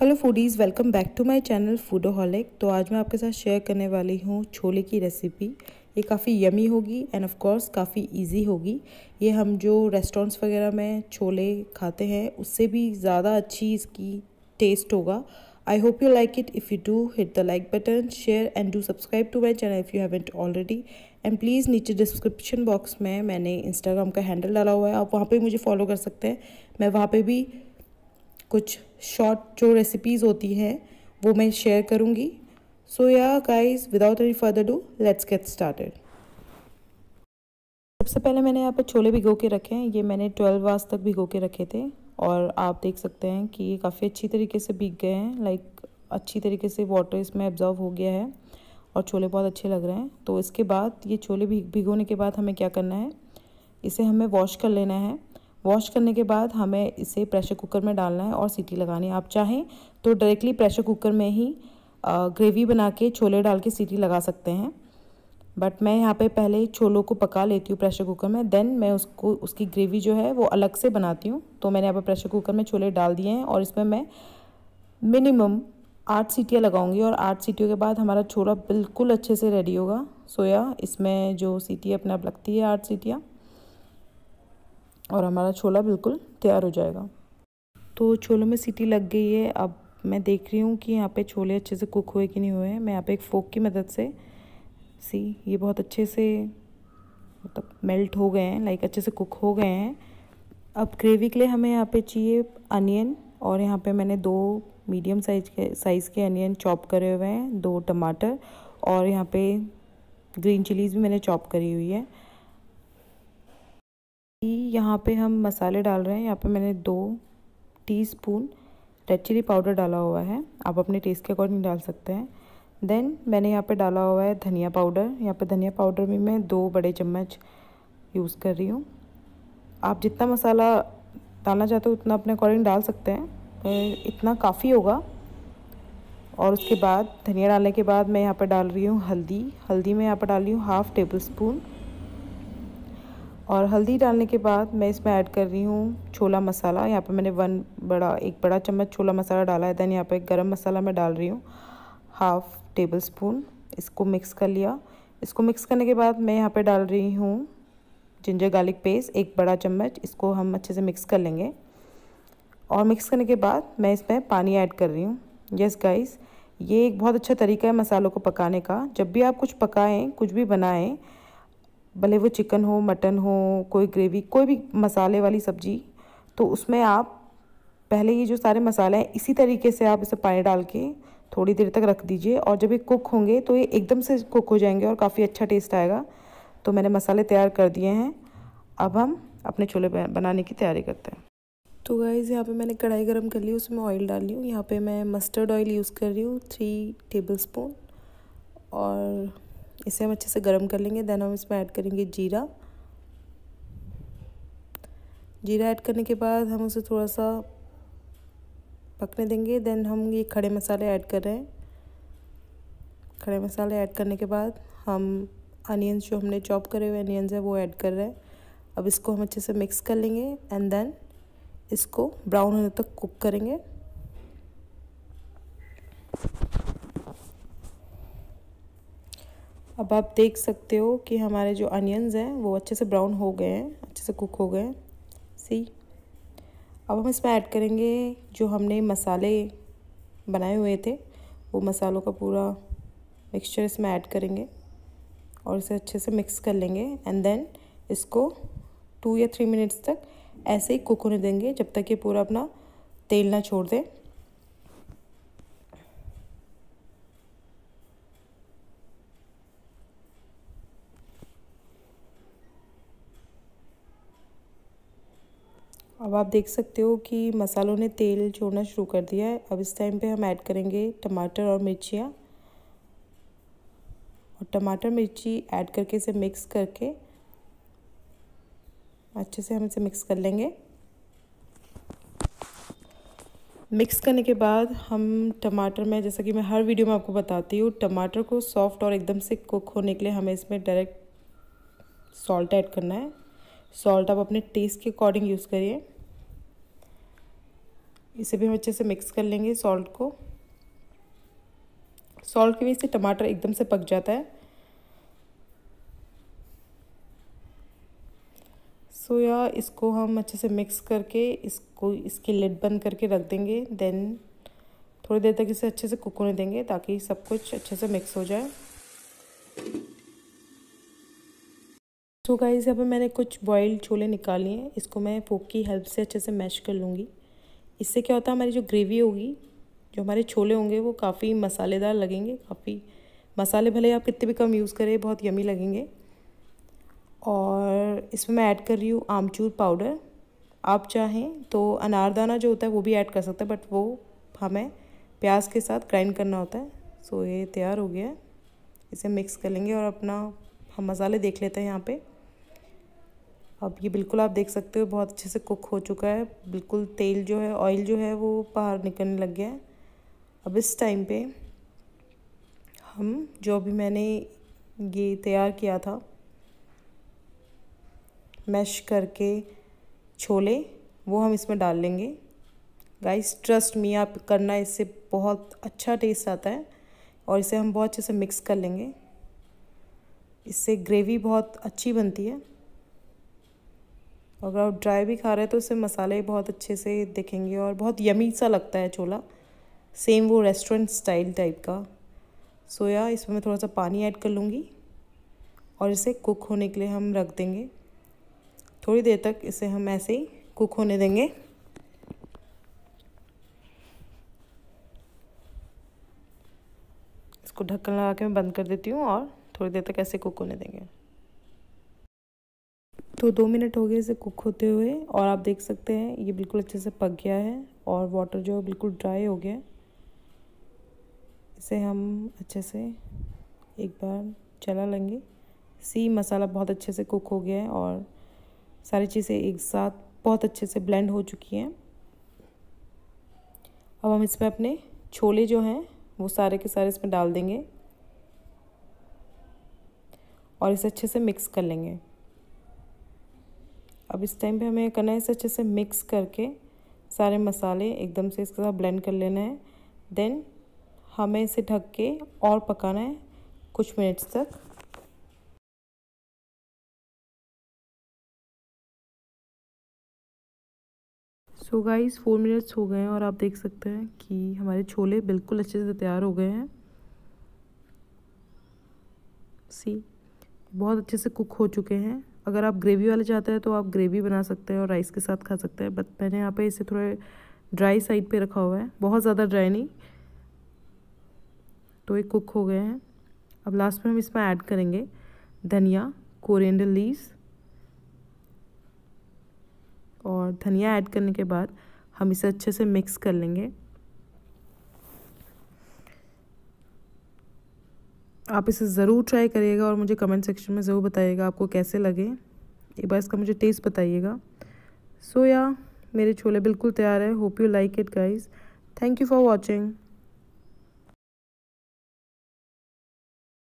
hello foodies welcome back to my channel Foodoholic तो आज मैं आपके साथ शेयर करने वाली हूँ छोले की रेसिपी ये काफ़ी यमी होगी एंड ऑफ कोर्स काफ़ी इजी होगी ये हम जो रेस्टोरेंट्स वगैरह में छोले खाते हैं उससे भी ज़्यादा अच्छी इसकी टेस्ट होगा I hope you like it if you do hit the like button share and do subscribe to my channel if you haven't already and please नीचे डिस्क्रिप्शन बॉक्स में मैंने इंस्टाग्राम का हैंडल डाला हुआ है आप वहाँ पर मुझे फॉलो कर सकते हैं मैं वहाँ पर भी कुछ शॉर्ट जो रेसिपीज़ होती हैं वो मैं शेयर करूँगी so yeah guys without any further do let's get started सबसे पहले मैंने यहाँ पे छोले भिगो के रखे हैं ये मैंने ट्वेल्व आवर्स तक भिगो के रखे थे और आप देख सकते हैं कि ये काफ़ी अच्छी तरीके से भीग गए हैं लाइक अच्छी तरीके से वाटर इसमें एब्जॉर्व हो गया है और छोले बहुत अच्छे लग रहे हैं तो इसके बाद ये छोले भिगोने के बाद हमें क्या करना है इसे हमें वॉश कर लेना है वॉश करने के बाद हमें इसे प्रेशर कुकर में डालना है और सीटी लगानी है आप चाहें तो डायरेक्टली प्रेशर कुकर में ही ग्रेवी बना के छोले डाल के सीटी लगा सकते हैं बट मैं यहाँ पे पहले छोलों को पका लेती हूँ प्रेशर कुकर में देन मैं उसको उसकी ग्रेवी जो है वो अलग से बनाती हूँ तो मैंने यहाँ पर प्रेशर कुकर में छोले डाल दिए हैं और इसमें मैं मिनिमम आठ सीटियाँ लगाऊंगी और आठ सीटियों के बाद हमारा छोला बिल्कुल अच्छे से रेडी होगा सोया इसमें जो सीटी अपने आप लगती है आठ सीटियाँ और हमारा छोला बिल्कुल तैयार हो जाएगा तो छोलों में सीटी लग गई है अब मैं देख रही हूँ कि यहाँ पे छोले अच्छे से कुक हुए कि नहीं हुए मैं यहाँ पे एक फोक की मदद से सी ये बहुत अच्छे से मतलब मेल्ट हो गए हैं लाइक अच्छे से कुक हो गए हैं अब ग्रेवी के लिए हमें यहाँ पे चाहिए अनियन और यहाँ पे मैंने दो मीडियम साइज के साइज़ के अनियन चॉप करे हुए हैं दो टमाटर और यहाँ पे ग्रीन चिलीज़ भी मैंने चॉप करी हुई है यहाँ पे हम मसाले डाल रहे हैं यहाँ पे मैंने दो टीस्पून रेड चिली पाउडर डाला हुआ है आप अपने टेस्ट के अकॉर्डिंग डाल सकते हैं देन मैंने यहाँ पे डाला हुआ है धनिया पाउडर यहाँ पे धनिया पाउडर भी मैं दो बड़े चम्मच यूज़ कर रही हूँ आप जितना मसाला डालना चाहते हो उतना अपने अकॉर्डिंग डाल सकते हैं इतना काफ़ी होगा और उसके बाद धनिया डालने के बाद मैं यहाँ पर डाल रही हूँ हल्दी हल्दी में यहाँ पर डाल रही हूँ हाफ़ टेबल स्पून और हल्दी डालने के बाद मैं इसमें ऐड कर रही हूँ छोला मसाला यहाँ पे मैंने वन बड़ा एक बड़ा चम्मच छोला मसाला डाला है देन यहाँ पे गरम मसाला मैं डाल रही हूँ हाफ टेबल स्पून इसको मिक्स कर लिया इसको मिक्स करने के बाद मैं यहाँ पे डाल रही हूँ जिंजर गार्लिक पेस्ट एक बड़ा चम्मच इसको हम अच्छे से मिक्स कर लेंगे और मिक्स करने के बाद मैं इसमें पानी ऐड कर रही हूँ यस गाइस ये एक बहुत अच्छा तरीका है मसालों को पकाने का जब भी आप कुछ पकाएँ कुछ भी बनाएँ भले वो चिकन हो मटन हो कोई ग्रेवी कोई भी मसाले वाली सब्जी तो उसमें आप पहले ये जो सारे मसाले हैं इसी तरीके से आप इसे पानी डाल के थोड़ी देर तक रख दीजिए और जब ये कुक होंगे तो ये एकदम से कुक हो जाएंगे और काफ़ी अच्छा टेस्ट आएगा तो मैंने मसाले तैयार कर दिए हैं अब हम अपने छोले बनाने की तैयारी करते हैं तो गाइज़ यहाँ पे मैंने कढ़ाई गरम कर ली उसमें ऑयल डाल ली हूँ यहाँ पे मैं मस्टर्ड ऑयल यूज़ कर रही हूँ थ्री टेबल स्पून और इसे हम अच्छे से गर्म कर लेंगे देन हम इसमें ऐड करेंगे जीरा जीरा ऐड करने के बाद हम उसे थोड़ा सा पकने देंगे देन हम ये खड़े मसाले ऐड कर रहे हैं खड़े मसाले ऐड करने के बाद हम अनियंस जो हमने चॉप करे हुए अनियंस है वो ऐड कर रहे हैं अब इसको हम अच्छे से मिक्स कर लेंगे एंड देन इसको ब्राउन होने तक कुक करेंगे अब आप देख सकते हो कि हमारे जो अनियंस हैं वो अच्छे से ब्राउन हो गए हैं अच्छे से कुक हो गए हैं सी अब हम इसमें ऐड करेंगे जो हमने मसाले बनाए हुए थे वो मसालों का पूरा मिक्सचर इसमें ऐड करेंगे और इसे अच्छे से मिक्स कर लेंगे एंड देन इसको टू या थ्री मिनट्स तक ऐसे ही कुक होने देंगे जब तक ये पूरा अपना तेल ना छोड़ दें अब आप देख सकते हो कि मसालों ने तेल छोड़ना शुरू कर दिया है अब इस टाइम पे हम ऐड करेंगे टमाटर और मिर्चियाँ और टमाटर मिर्ची ऐड करके इसे मिक्स करके अच्छे से हम इसे मिक्स कर लेंगे मिक्स करने के बाद हम टमाटर में जैसा कि मैं हर वीडियो में आपको बताती हूँ टमाटर को सॉफ्ट और एकदम से कुक होने के लिए हमें इसमें डायरेक्ट सॉल्ट ऐड करना है सॉल्ट आप अपने टेस्ट के अकॉर्डिंग यूज़ करिए इसे भी हम अच्छे से मिक्स कर लेंगे सॉल्ट को सॉल्ट की वजह से टमाटर एकदम से पक जाता है सोया इसको हम अच्छे से मिक्स करके इसको इसकी लिड बंद करके रख देंगे देन थोड़ी देर तक इसे अच्छे से कुक होने देंगे ताकि सब कुछ अच्छे से मिक्स हो जाए सो so, गाइज अब मैंने कुछ बॉइल्ड छोले निकाल लिए इसको मैं फोक की हेल्प से अच्छे से मैश कर लूँगी इससे क्या होता है हमारी जो ग्रेवी होगी जो हमारे छोले होंगे वो काफ़ी मसालेदार लगेंगे काफ़ी मसाले भले आप कितने भी कम यूज़ करें बहुत यमी लगेंगे और इसमें मैं ऐड कर रही हूँ आमचूर पाउडर आप चाहें तो अनारदाना जो होता है वो भी ऐड कर सकते हैं बट वो हमें प्याज के साथ ग्राइंड करना होता है सो ये तैयार हो गया है इसे मिक्स कर लेंगे और अपना हम मसाले देख लेते हैं यहाँ पे अब ये बिल्कुल आप देख सकते हो बहुत अच्छे से कुक हो चुका है बिल्कुल तेल जो है ऑयल जो है वो बाहर निकलने लग गया है अब इस टाइम पे हम जो भी मैंने ये तैयार किया था मैश करके छोले वो हम इसमें डाल लेंगे गाइस ट्रस्ट मी आप करना इससे बहुत अच्छा टेस्ट आता है और इसे हम बहुत अच्छे से मिक्स कर लेंगे इससे ग्रेवी बहुत अच्छी बनती है अगर आप ड्राई भी खा रहे हैं तो उससे मसाले बहुत अच्छे से दिखेंगे और बहुत यमी सा लगता है छोला सेम वो रेस्टोरेंट स्टाइल टाइप का सोया इसमें मैं थोड़ा सा पानी ऐड कर लूँगी और इसे कुक होने के लिए हम रख देंगे थोड़ी देर तक इसे हम ऐसे ही कुक होने देंगे इसको ढक्कन लगा के मैं बंद कर देती हूँ और थोड़ी देर तक ऐसे कुक होने देंगे तो दो मिनट हो गए इसे कुक होते हुए और आप देख सकते हैं ये बिल्कुल अच्छे से पक गया है और वाटर जो है बिल्कुल ड्राई हो गया इसे हम अच्छे से एक बार चला लेंगे सी मसाला बहुत अच्छे से कुक हो गया है और सारी चीज़ें एक साथ बहुत अच्छे से ब्लेंड हो चुकी हैं अब हम इसमें अपने छोले जो हैं वो सारे के सारे इसमें डाल देंगे और इसे अच्छे से मिक्स कर लेंगे अब इस टाइम पे हमें करना है इसे अच्छे से मिक्स करके सारे मसाले एकदम से इसके साथ ब्लेंड कर लेना है देन हमें इसे ढक के और पकाना है कुछ मिनट्स तक सो गाइस फोर मिनट्स हो गए हैं और आप देख सकते हैं कि हमारे छोले बिल्कुल अच्छे से तैयार हो गए हैं सी बहुत अच्छे से कुक हो चुके हैं अगर आप ग्रेवी वाले चाहते हैं तो आप ग्रेवी बना सकते हैं और राइस के साथ खा सकते हैं बट मैंने यहाँ पे इसे थोड़े ड्राई साइड पे रखा हुआ है बहुत ज़्यादा ड्राई नहीं तो ये कुक हो गए हैं अब लास्ट में हम इसमें ऐड करेंगे धनिया कोरिएंडर लीव्स और धनिया ऐड करने के बाद हम इसे अच्छे से मिक्स कर लेंगे आप इसे ज़रूर ट्राई करिएगा और मुझे कमेंट सेक्शन में ज़रूर बताइएगा आपको कैसे लगे एक बार इसका मुझे टेस्ट बताइएगा सो या मेरे छोले बिल्कुल तैयार है hope you like it guys thank you for watching